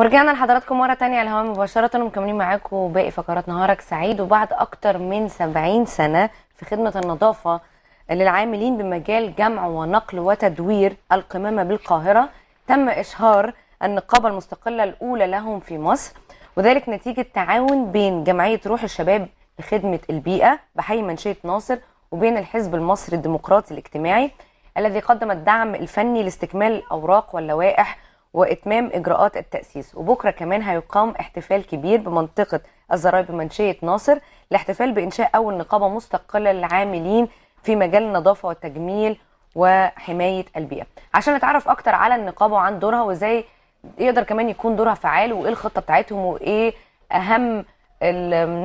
ورجعنا لحضراتكم مرة تانية على الهواء مباشرة ومكملين معاكم باقي فقرات نهارك سعيد وبعد أكتر من 70 سنة في خدمة النظافة للعاملين بمجال جمع ونقل وتدوير القمامة بالقاهرة تم إشهار النقابة المستقلة الأولى لهم في مصر وذلك نتيجة تعاون بين جمعية روح الشباب لخدمة البيئة بحي منشية ناصر وبين الحزب المصري الديمقراطي الاجتماعي الذي قدم الدعم الفني لاستكمال الأوراق واللوائح واتمام اجراءات التاسيس وبكره كمان هيقام احتفال كبير بمنطقه الزرايب منشيه ناصر لاحتفال بانشاء اول نقابه مستقله للعاملين في مجال النظافه والتجميل وحمايه البيئه عشان نتعرف اكتر على النقابه وعن دورها وازاي يقدر كمان يكون دورها فعال وايه الخطه بتاعتهم وايه اهم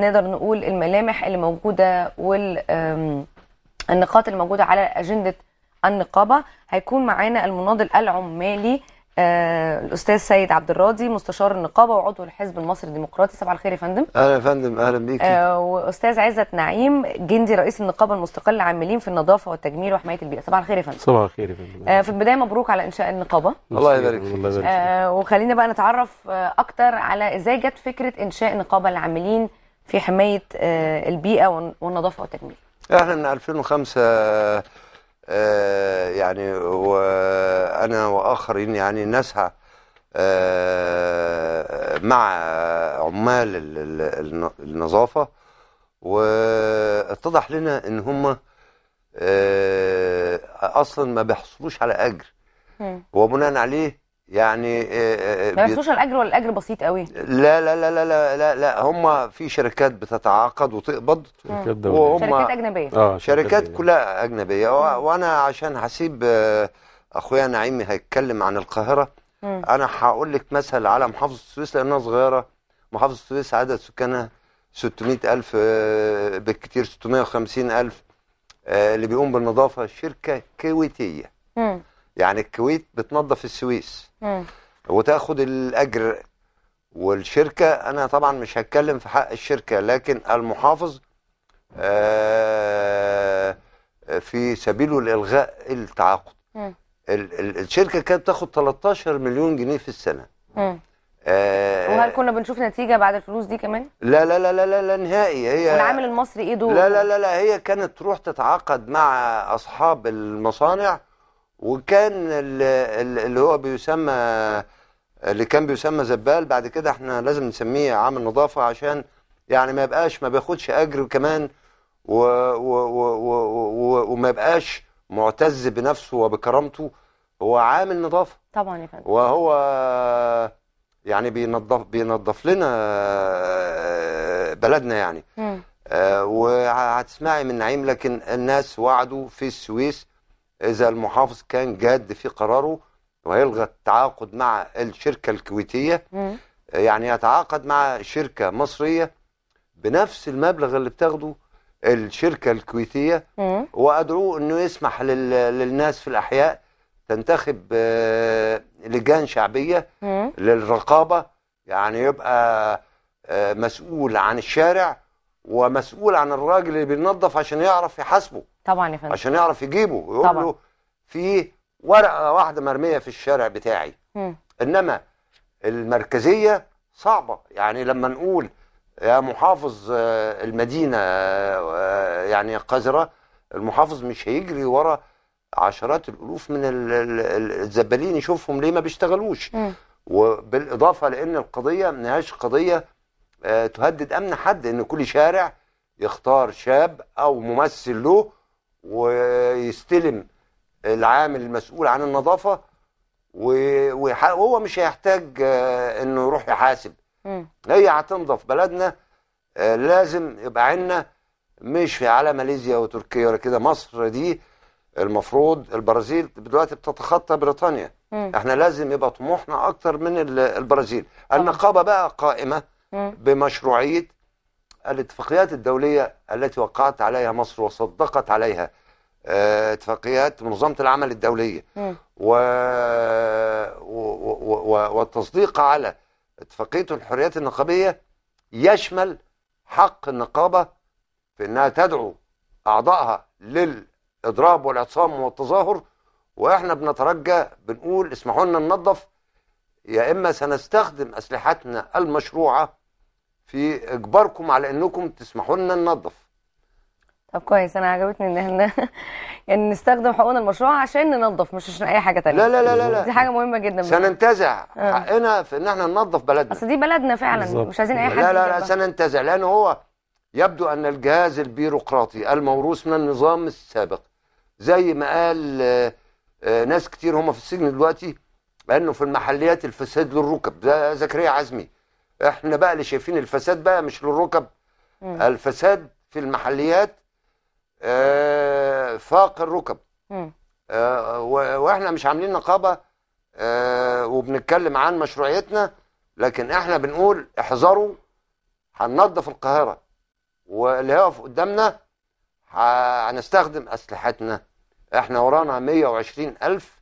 نقدر نقول الملامح اللي موجوده والنقاط اللي موجوده على اجنده النقابه هيكون معانا المناضل العمالي آه، الاستاذ سيد عبد الراضي مستشار النقابه وعضو الحزب المصري الديمقراطي صباح الخير يا فندم اهلا يا فندم اهلا بيكي آه واستاذ عزت نعيم جندي رئيس النقابه المستقله للعاملين في النظافه والتجميل وحمايه البيئه صباح الخير يا فندم صباح الخير يا فندم آه في البدايه مبروك على انشاء النقابه الله يبارك فيك آه وخلينا بقى نتعرف آه اكتر على ازاي جت فكره انشاء نقابه للعاملين في حمايه آه البيئه والنظافه والتجميل احنا من 2005 آه، يعني وأنا وآخرين يعني نسعى آه، مع عمال النظافة واتضح لنا ان هم آه، اصلا ما بيحصلوش على اجر وبناء عليه يعني ما بياخدوش الاجر ولا الاجر بسيط قوي لا لا لا لا لا لا, لا هم في شركات بتتعاقد وتقبض شركات دوليه وهم شركات اجنبيه اه شركات كلها اجنبيه وانا عشان هسيب آه، اخويا نعيم هيتكلم عن القاهره مم. انا هقول لك مثل على محافظه السويس لانها صغيره محافظه السويس عدد سكانها 600000 بالكثير 650000 اللي بيقوم بالنظافه شركه كويتيه مم. يعني الكويت بتنظف السويس مم. وتاخد الاجر والشركه انا طبعا مش هتكلم في حق الشركه لكن المحافظ آه، في سبيله لالغاء التعاقد الشركه كانت تاخد 13 مليون جنيه في السنه مم. آه وهل كنا بنشوف نتيجه بعد الفلوس دي كمان لا لا لا لا لا, لا نهائي هي والعامل المصري ايه دوره لا لا لا لا هي كانت تروح تتعاقد مع اصحاب المصانع وكان اللي هو بيسمى اللي كان بيسمى زبال بعد كده احنا لازم نسميه عامل نظافه عشان يعني ما يبقاش ما بياخدش اجر كمان و و و و و وما يبقاش معتز بنفسه وبكرامته هو عامل نظافه طبعا يا فندم وهو يعني بينظف بينظف لنا بلدنا يعني آه، وهتسمعي من نعيم لكن الناس وعدوا في السويس إذا المحافظ كان جاد في قراره وهيلغى التعاقد مع الشركة الكويتية يعني يتعاقد مع شركة مصرية بنفس المبلغ اللي بتاخده الشركة الكويتية مم. وأدعوه أنه يسمح للناس في الأحياء تنتخب آه، لجان شعبية للرقابة يعني يبقى آه، مسؤول عن الشارع ومسؤول عن الراجل اللي بينظف عشان يعرف يحاسبه طبعا يا فندم عشان يعرف يجيبه ويقول له في ورقه واحده مرميه في الشارع بتاعي م. انما المركزيه صعبه يعني لما نقول يا محافظ آه، المدينه آه، آه، يعني قذره المحافظ مش هيجري ورا عشرات الالوف من الزبالين يشوفهم ليه ما بيشتغلوش م. وبالاضافه لان القضيه ما هيش قضيه تهدد امن حد ان كل شارع يختار شاب او ممثل له ويستلم العامل المسؤول عن النظافه وهو مش هيحتاج آه، انه يروح يحاسب هي هتنظف بلدنا آه، لازم يبقى عندنا مش على ماليزيا وتركيا ولا كده مصر دي المفروض البرازيل دلوقتي بتتخطى بريطانيا م. احنا لازم يبقى طموحنا اكتر من البرازيل النقابه بقى قائمه بمشروعيه الاتفاقيات الدولية التي وقعت عليها مصر وصدقت عليها آه، اتفاقيات منظمة العمل الدولية و... و... و... والتصديق على اتفاقية الحريات النقابية يشمل حق النقابة في أنها تدعو أعضائها للإضراب والاعتصام والتظاهر وإحنا بنترجى بنقول اسمحوا لنا ننظف يا إما سنستخدم أسلحتنا المشروعة في اجباركم على انكم تسمحوا لنا ننظف طب كويس انا عجبتني ان احنا يعني نستخدم حقوقنا المشروع عشان ننظف مش عشان اي حاجه ثانيه لا لا لا لا, لا. دي حاجه مهمه جدا سننتزع آه. حقنا في ان احنا ننظف بلدنا اصل دي بلدنا فعلا بالزبط. مش عايزين اي حاجه لا لا لا, لا سننتزع لان هو يبدو ان الجهاز البيروقراطي الموروث من النظام السابق زي ما قال آه، آه، ناس كتير هم في السجن دلوقتي بانه في المحليات الفساد للركب ده زكريا عزمي احنا بقى اللي شايفين الفساد بقى مش للركب مم. الفساد في المحليات آه فاق الركب آه واحنا مش عاملين نقابه آه وبنتكلم عن مشروعيتنا لكن احنا بنقول احذروا هننظف القاهره واللي هيقف قدامنا هنستخدم اسلحتنا احنا ورانا 120 الف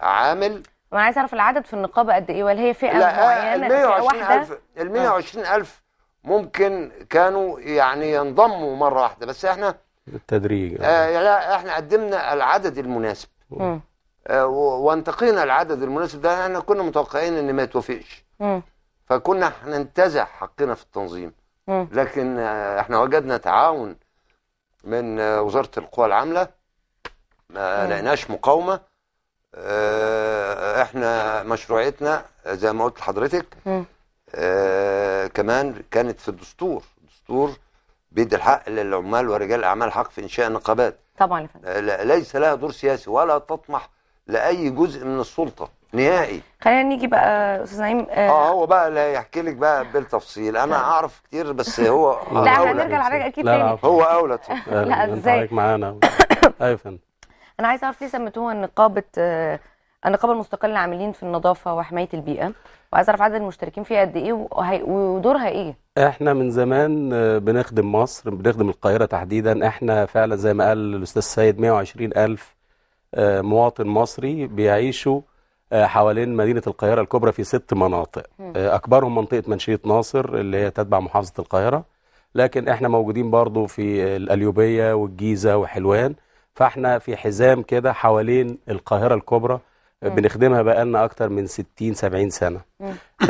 عامل وانا عايز اعرف العدد في النقابه قد ايه ولا هي فئه لا آه، معينه ال 120000 ال 120000 ممكن كانوا يعني ينضموا مره واحده بس احنا بالتدريج آه يعني لا احنا قدمنا العدد المناسب آه وانتقينا العدد المناسب ده احنا كنا متوقعين ان ما يتوافقش فكنا هننتزع حقنا في التنظيم م. لكن آه احنا وجدنا تعاون من آه وزاره القوى العامله ما لقيناش مقاومه آه، احنا مشروعيتنا زي ما قلت لحضرتك آه، كمان كانت في الدستور الدستور بيدي الحق للعمال ورجال الاعمال حق في انشاء نقابات طبعا يا فندم آه، ليس لها دور سياسي ولا تطمح لاي جزء من السلطه نهائي خلينا نيجي بقى استاذ نعيم اه, آه هو بقى اللي هيحكي لك بقى بالتفصيل انا طيب. اعرف كتير بس هو لا هنرجع لحضرتك اكيد تاني هو اولى لا ازاي معانا ايوه فندم انا عايزه اعرف ليه سميتوها نقابه آه، النقابه المستقله للعاملين في النظافه وحمايه البيئه وعايزه اعرف عدد المشتركين فيها قد ايه ودورها ايه احنا من زمان آه، بنخدم مصر بنخدم القاهره تحديدا احنا فعلا زي ما قال الاستاذ سيد 120 الف آه، مواطن مصري بيعيشوا حوالين مدينة القاهرة الكبرى في ست مناطق أكبرهم منطقة منشية ناصر اللي هي تتبع محافظة القاهرة لكن احنا موجودين برضو في الأليوبية والجيزة وحلوان فاحنا في حزام كده حوالين القاهرة الكبرى بنخدمها بقالنا أكتر من 60 70 سنة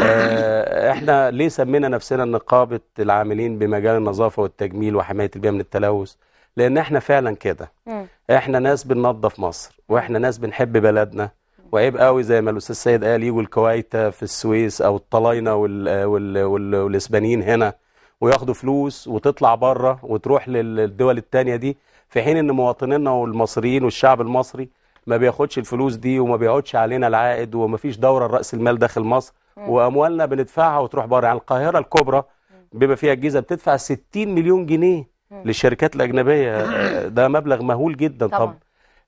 آه احنا ليه سمينا نفسنا نقابة العاملين بمجال النظافة والتجميل وحماية البيئة من التلوث لأن احنا فعلا كده احنا ناس بننظف مصر واحنا ناس بنحب بلدنا وعيب قوي زي ما الاستاذ سيد قال يجوا الكويتة في السويس او الطلاينة وال وال وال والاسبانيين هنا وياخدوا فلوس وتطلع بره وتروح للدول التانية دي في حين ان مواطنينا والمصريين والشعب المصري ما بياخدش الفلوس دي وما بيقعدش علينا العائد وما فيش دوره راس المال داخل مصر واموالنا بندفعها وتروح بره يعني القاهره الكبرى بما فيها الجيزه بتدفع 60 مليون جنيه للشركات الاجنبيه ده مبلغ مهول جدا طبعا, طبعا.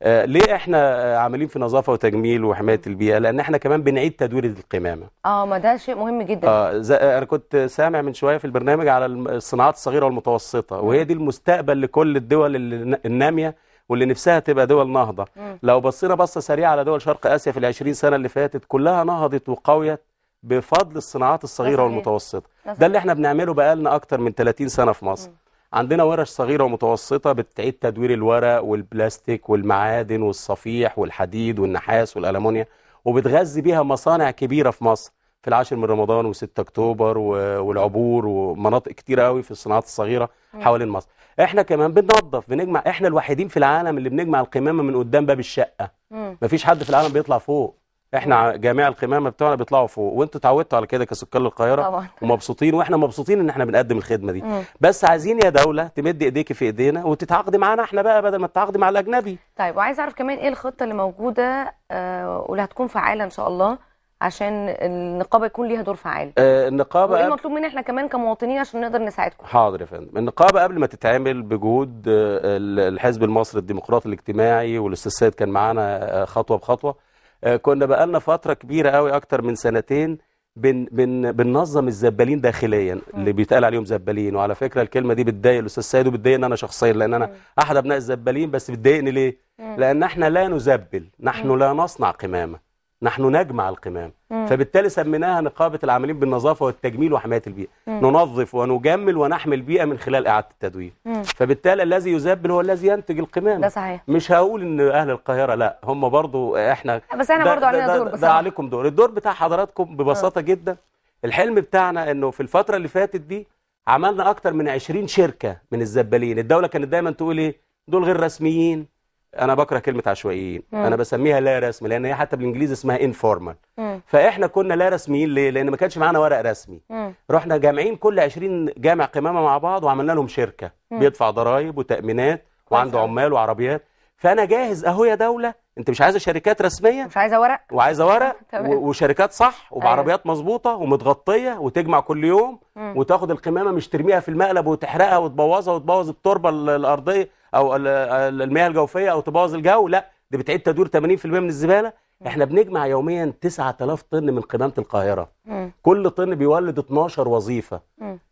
آه، ليه احنا آه، عاملين في نظافه وتجميل وحمايه البيئه لان احنا كمان بنعيد تدوير القمامه اه ما ده شيء مهم جدا اه, آه، انا كنت سامع من شويه في البرنامج على الصناعات الصغيره والمتوسطه وهي دي المستقبل لكل الدول الناميه واللي نفسها تبقى دول نهضه مم. لو بصينا بصه سريعه على دول شرق اسيا في ال20 سنه اللي فاتت كلها نهضت وقويت بفضل الصناعات الصغيره والمتوسطه ده اللي احنا بنعمله بقالنا اكتر من 30 سنه في مصر مم. عندنا ورش صغيرة ومتوسطة بتعيد تدوير الورق والبلاستيك والمعادن والصفيح والحديد والنحاس والألمونيا وبتغذي بيها مصانع كبيرة في مصر في العاشر من رمضان و6 أكتوبر والعبور ومناطق كتيرة قوي في الصناعات الصغيرة حوالين مصر احنا كمان بننظف بنجمع احنا الوحيدين في العالم اللي بنجمع القمامة من قدام باب الشقة مفيش حد في العالم بيطلع فوق احنا جميع القمامه بتوعنا بيطلعوا فوق وانتوا اتعودتوا على كده كسكان القاهره طبعا ومبسوطين واحنا مبسوطين ان احنا بنقدم الخدمه دي مم. بس عايزين يا دوله تمد ايديكي في ايدينا وتتعاقدي معانا احنا بقى بدل ما تتعاقدي مع الاجنبي طيب وعايز اعرف كمان ايه الخطه اللي موجوده آه واللي هتكون فعاله ان شاء الله عشان النقابه يكون ليها دور فعال آه النقابه وايه المطلوب مننا احنا كمان كمواطنين عشان نقدر نساعدكم حاضر يا فندم النقابه قبل ما تتعمل بجهود آه، الحزب المصري الديمقراطي الاجتماعي والاستاذ سيد كان معانا آه، خطوه بخطوه آه، كنا بقالنا فترة كبيرة قوي أكتر من سنتين بن بن بننظم الزبالين داخليا اللي بيتقال عليهم زبالين وعلى فكرة الكلمة دي بتضايق الأستاذ سيد وبتضايقني أنا شخصيا لأن أنا أحد أبناء الزبالين بس بتضايقني ليه؟ لأن احنا لا نزبل نحن لا نصنع قمامة نحن نجمع القمام مم. فبالتالي سميناها نقابة العاملين بالنظافة والتجميل وحماية البيئة مم. ننظف ونجمل ونحمي البيئة من خلال إعادة التدوير مم. فبالتالي الذي يزبل هو الذي ينتج القمام ده صحيح مش هقول إن أهل القاهرة لا هم برضو إحنا بس إحنا برضو علينا دور بس ده عليكم دور الدور بتاع حضراتكم ببساطة مم. جدا الحلم بتاعنا إنه في الفترة اللي فاتت دي عملنا أكتر من 20 شركة من الزبالين الدولة كانت دايما تقول إيه دول غير رسميين انا بكره كلمه عشوائيين مم. انا بسميها لا رسمي لان هي حتى بالانجليزي اسمها انفورمال فاحنا كنا لا رسميين ليه لان ما كانش معانا ورق رسمي مم. رحنا جامعين كل 20 جامع قمامه مع بعض وعملنا لهم شركه مم. بيدفع ضرائب وتامينات وعنده عمال وعربيات فانا جاهز اهو يا دوله انت مش عايزه شركات رسميه مش عايزه ورق وعايزه ورق وشركات صح أيوة. وبعربيات أيوة. مظبوطه ومتغطيه وتجمع كل يوم مم. وتاخد القمامه مش ترميها في المقلب وتحرقها وتبوظها وتبوظ التربه الارضيه او المياه الجوفيه او تبوظ الجو لا دي بتعيد تدوير 80% من الزباله مم. احنا بنجمع يوميا 9000 طن من قمامه القاهره مم. كل طن بيولد 12 وظيفه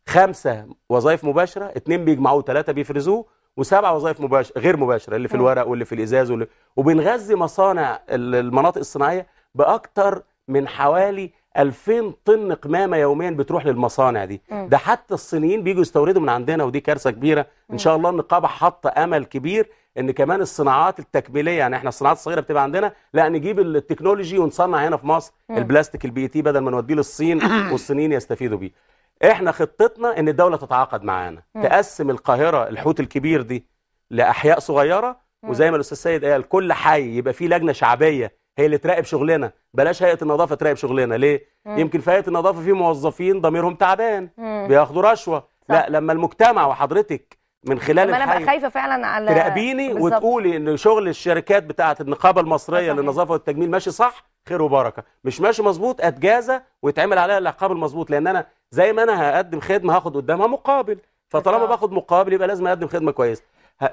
خمسه وظائف مباشره اثنين بيجمعوه ثلاثه بيفرزوه وسبع وظائف مباشر غير مباشره اللي في الورق واللي في الازاز واللي وبنغذي مصانع المناطق الصناعيه باكثر من حوالي 2000 طن قمامه يوميا بتروح للمصانع دي م. ده حتى الصينيين بيجوا يستوردوا من عندنا ودي كارثه كبيره ان شاء الله النقابه حاطه امل كبير ان كمان الصناعات التكميليه يعني احنا الصناعات الصغيره بتبقى عندنا لا نجيب التكنولوجي ونصنع هنا في مصر م. البلاستيك البي تي بدل ما نوديه للصين والصينيين يستفيدوا بيه احنا خطتنا ان الدوله تتعاقد معانا تقسم القاهره الحوت الكبير دي لاحياء صغيره وزي ما الاستاذ سيد قال كل حي يبقى فيه لجنه شعبيه هي اللي تراقب شغلنا بلاش هيئه النظافه تراقب شغلنا ليه مم. يمكن في هيئه النظافه في موظفين ضميرهم تعبان بياخدوا رشوه لا لما المجتمع وحضرتك من خلال الحي انا بقى خايفه فعلا على تراقبيني وتقولي ان شغل الشركات بتاعه النقابه المصريه للنظافه والتجميل ماشي صح خير وبركه مش ماشي مظبوط اتجازى ويتعمل عليها العقاب المظبوط لان انا زي ما انا هقدم خدمه هاخد قدامها مقابل فطالما باخد مقابل يبقى لازم اقدم خدمه كويسه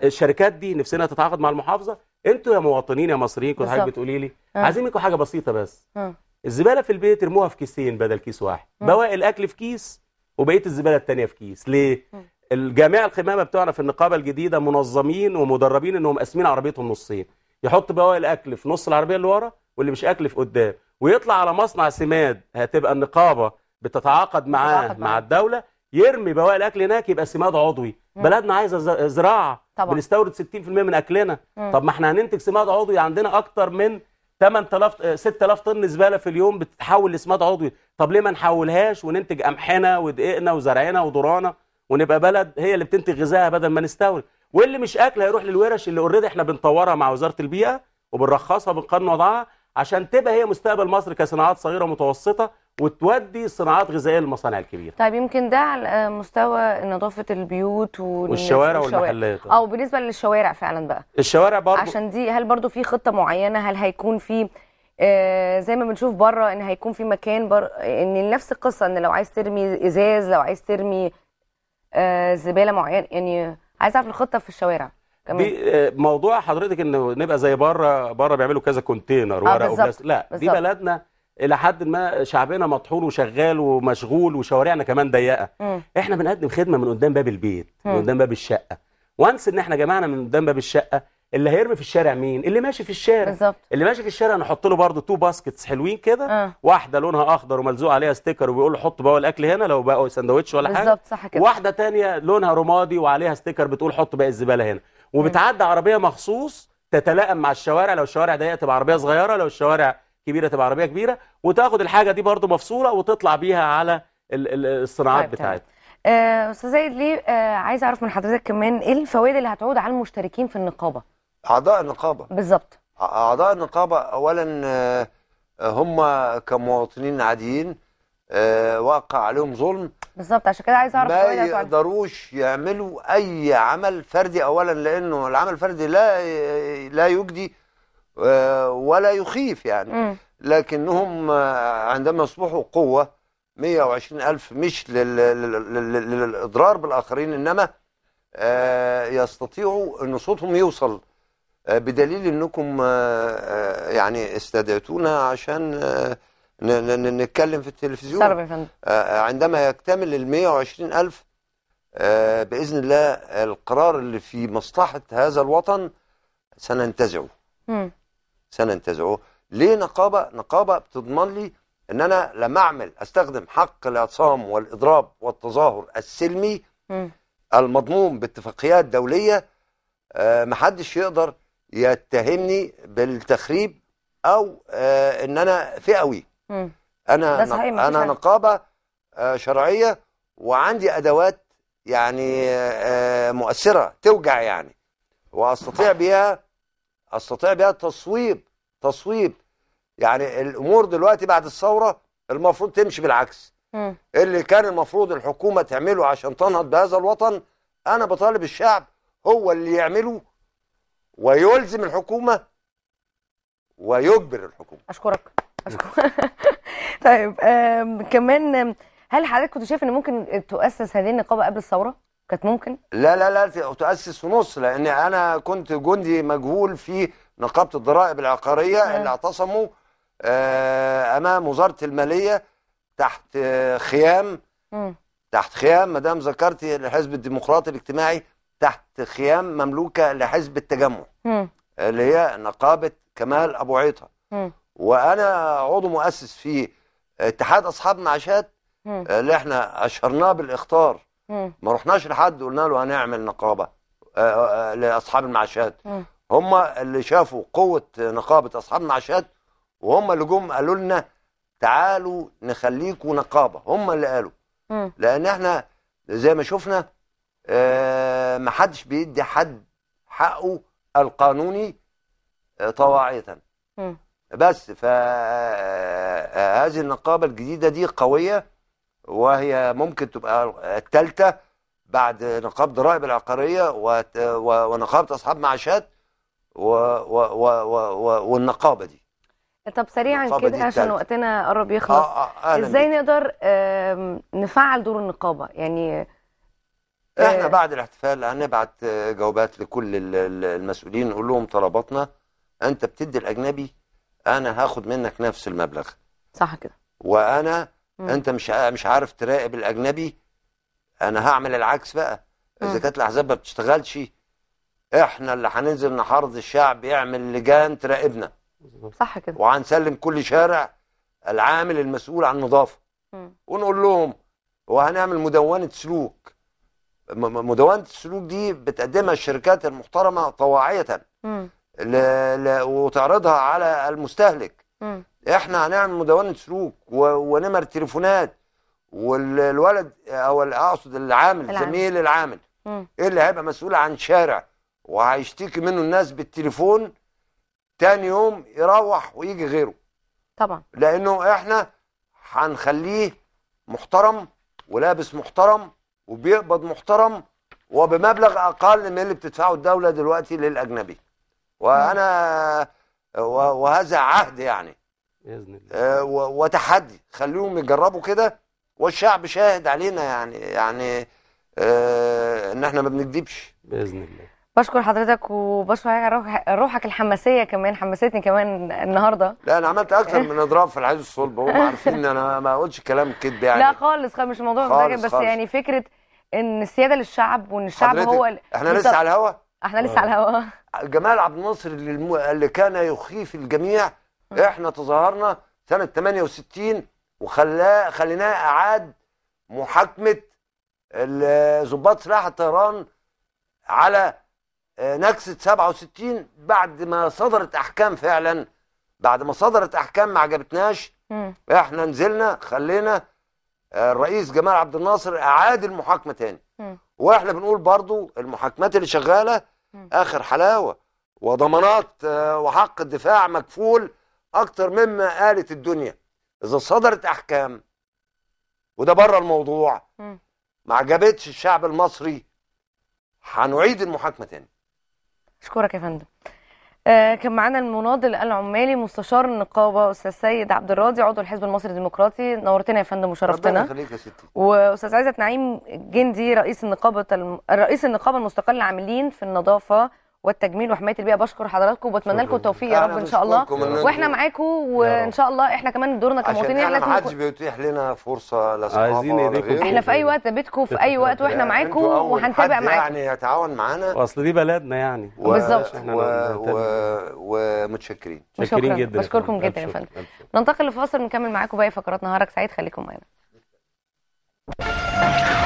الشركات دي نفسنا تتعاقد مع المحافظه انتوا يا مواطنين يا مصريين كنت حاجه بتقولي لي أه. عايزين منكم حاجه بسيطه بس أه. الزباله في البيت ارموها في كيسين بدل كيس واحد أه. بواقي الاكل في كيس وبقيه الزباله الثانيه في كيس ليه آه. الجامعه القمامه بتوعنا في النقابه الجديده منظمين ومدربين انهم قاسمين عربيتهم نصين يحط بواقي الاكل في نص العربيه اللي ورا واللي مش اكل في قدام ويطلع على مصنع سماد هتبقى النقابه بتتعاقد معاه مع الدوله يرمي بواقي الاكل هناك يبقى سماد عضوي مم. بلدنا عايزه زراعه طبعا. بنستورد 60% من اكلنا مم. طب ما احنا هننتج سماد عضوي عندنا اكتر من 8000 6000 طن زباله في اليوم بتتحول لسماد عضوي طب ليه ما نحولهاش وننتج قمحنا ودقيقنا وزرعنا ودورانا ونبقى بلد هي اللي بتنتج غذائها بدل ما نستورد واللي مش اكل هيروح للورش اللي اوريدي احنا بنطورها مع وزاره البيئه وبنرخصها وبنقارن وضعها عشان تبقى هي مستقبل مصر كصناعات صغيره متوسطه وتودي صناعات غذائيه للمصانع الكبيره. طيب يمكن ده على مستوى نظافه البيوت والشوارع والمحلات او بالنسبه للشوارع فعلا بقى. الشوارع برضه عشان دي هل برضه في خطه معينه هل هيكون في آه زي ما بنشوف بره ان هيكون في مكان بر... ان نفس القصه ان لو عايز ترمي ازاز لو عايز ترمي آه، زباله معينه يعني عايز اعرف الخطه في الشوارع كمان دي آه، موضوع حضرتك ان نبقى زي بره بره بيعملوا كذا كونتينر آه، ورق آه وبلاستيك لا بالزبط. دي بلدنا الى حد ما شعبنا مطحون وشغال ومشغول وشوارعنا كمان ضيقه احنا بنقدم خدمه من قدام باب البيت م. من قدام باب الشقه وانس ان احنا جمعنا من قدام باب الشقه اللي هيرمي في الشارع مين اللي ماشي في الشارع بالزبط. اللي ماشي في الشارع نحط له برضه تو باسكتس حلوين كده آه. واحده لونها اخضر وملزوق عليها ستيكر وبيقول له حط بقى الاكل هنا لو بقى ساندوتش ولا حاجه بالظبط صح كده واحده ثانيه لونها رمادي وعليها ستيكر بتقول حط بقى الزباله هنا وبتعدي عربيه مخصوص تتلائم مع الشوارع لو الشوارع ضيقه تبقى عربيه صغيره لو الشوارع كبيره تبقى عربيه كبيره وتاخد الحاجه دي برضه مفصوله وتطلع بيها على الصناعات طيب، بتاعتها آه، استاذ زايد ليه آه، عايز اعرف من حضرتك كمان ايه الفوائد اللي هتعود على المشتركين في النقابه اعضاء النقابه بالظبط اعضاء النقابه اولا آه، آه، هم كمواطنين عاديين آه، واقع عليهم ظلم بالظبط عشان كده عايز اعرف ما يقدروش يعملوا اي عمل فردي اولا لانه العمل الفردي لا لا يجدي ولا يخيف يعني م. لكنهم عندما يصبحوا قوه 120 ألف مش للإضرار بالآخرين إنما يستطيعوا أن صوتهم يوصل آه، بدليل انكم آه، آه، يعني استدعتونا عشان نتكلم في التلفزيون عندما يكتمل ال 120 ألف بإذن الله القرار اللي في مصلحة هذا الوطن سننتزعه امم سننتزعه ليه نقابة؟ نقابة بتضمن لي ان انا لما اعمل استخدم حق الاعتصام والاضراب والتظاهر السلمي مم. المضمون باتفاقيات دوليه محدش يقدر يتهمني بالتخريب او آه، ان انا فئوي انا انا نقابه آه، شرعيه وعندي ادوات يعني آه، مؤثره توجع يعني واستطيع بها استطيع بها تصويب تصويب يعني الامور دلوقتي بعد الثوره المفروض تمشي بالعكس م. اللي كان المفروض الحكومه تعمله عشان تنهض بهذا الوطن انا بطالب الشعب هو اللي يعمله ويلزم الحكومه ويجبر الحكومه اشكرك اشكرك طيب كمان هل حضرتك كنت شايف ان ممكن تؤسس هذه النقابه قبل الثوره كانت ممكن لا لا لا تؤسس في نص لان انا كنت جندي مجهول في نقابه الضرائب العقاريه نعم. اللي اعتصموا آه، امام وزاره الماليه تحت خيام تحت خيام ما دام ذكرتي الحزب الديمقراطي الاجتماعي تحت خيام مملوكه لحزب التجمع م. اللي هي نقابه كمال ابو عيطه وانا عضو مؤسس في اتحاد اصحاب معاشات اللي احنا اشهرناه بالاخطار ما رحناش لحد قلنا له هنعمل نقابه آه، آه، آه، لاصحاب المعاشات هم اللي شافوا قوه نقابه اصحاب المعاشات وهم اللي جم قالوا لنا تعالوا نخليكم نقابه هم اللي قالوا لان احنا زي ما شفنا ما حدش بيدي حد حقه القانوني آه، طواعية بس فهذه آه، آه، النقابة الجديدة دي قوية وهي ممكن تبقى الثالثة بعد نقابة ضرائب العقارية ونقابة أصحاب معاشات والنقابة دي طب سريعا كده عشان وقتنا قرب يخلص آه آه ازاي نقدر نفعل دور النقابة يعني احنا آه، بعد الاحتفال هنبعت آه، جوابات لكل المسؤولين نقول لهم طلباتنا انت بتدي الاجنبي انا هاخد منك نفس المبلغ صح كده وانا مم. انت مش مش عارف تراقب الاجنبي انا هعمل العكس بقى اذا كانت الاحزاب ما بتشتغلش احنا اللي هننزل نحارض الشعب يعمل لجان تراقبنا صح كده وهنسلم كل شارع العامل المسؤول عن النظافه ونقول لهم وهنعمل مدونه سلوك مدونه السلوك دي بتقدمها الشركات المحترمه طواعيه ل... ل... وتعرضها على المستهلك م. احنا هنعمل مدونه سلوك و... ونمر تليفونات والولد او اقصد العامل, العامل. زميل العامل م. ايه اللي هيبقى مسؤول عن شارع وهيشتكي منه الناس بالتليفون تاني يوم يروح ويجي غيره طبعا لانه احنا هنخليه محترم ولابس محترم وبيقبض محترم وبمبلغ اقل من اللي بتدفعه الدوله دلوقتي للاجنبي وانا وهذا عهد يعني باذن الله آه، وتحدي خليهم يجربوا كده والشعب شاهد علينا يعني يعني آه، ان احنا ما بنكذبش باذن الله بشكر حضرتك وبشكر حضرتك روحك الحماسيه كمان حمستني كمان النهارده لا انا عملت اكتر إيه؟ من اضراب في الحديث الصلب هم عارفين ان انا ما اقولش كلام كده يعني لا خالص خالص مش الموضوع خالص بس خالص. يعني فكره ان السياده للشعب وان الشعب هو احنا لسه على الهوا احنا لسه على الهوا آه، جمال عبد الناصر اللي, اللي كان يخيف الجميع اه. احنا تظاهرنا سنه 68 وخلاه خليناه اعاد محاكمه ظباط سلاح الطيران على آه، نكسة 67 بعد ما صدرت أحكام فعلا بعد ما صدرت أحكام ما عجبتناش احنا نزلنا خلينا آه، الرئيس جمال عبد الناصر أعاد المحاكمة تاني واحنا بنقول برضو المحاكمات اللي شغالة آخر حلاوة وضمانات آه، وحق الدفاع مكفول أكتر مما قالت الدنيا إذا صدرت أحكام وده بره الموضوع ما عجبتش الشعب المصري هنعيد المحاكمه تاني اشكرك يا فندم آه كان معانا المناضل العمالي مستشار النقابه استاذ سيد عبد الراضي عضو الحزب المصري الديمقراطي نورتنا يا فندم وشرفتنا ربنا يخليك يا ستي واستاذ عزت نعيم جندي رئيس النقابه الم... رئيس النقابه المستقله العاملين في النظافه والتجميل وحمايه البيئه بشكر حضراتكم وبتمنى لكم التوفيق يا رب ان شاء الله واحنا معاكم وان شاء الله احنا كمان دورنا كمواطنين احنا ما حدش بيتيح لنا فرصه لاصحابنا عايزين ايديكم احنا في اي وقت بيتكم في اي وقت واحنا معاكم وهنتابع معاكم يعني يتعاون معانا اصل دي بلدنا يعني بالظبط ومتشكرين متشكرين جدا بشكركم جدا يا فندم ننتقل لفاصل نكمل معاكم باقي فقرات نهارك سعيد خليكم معانا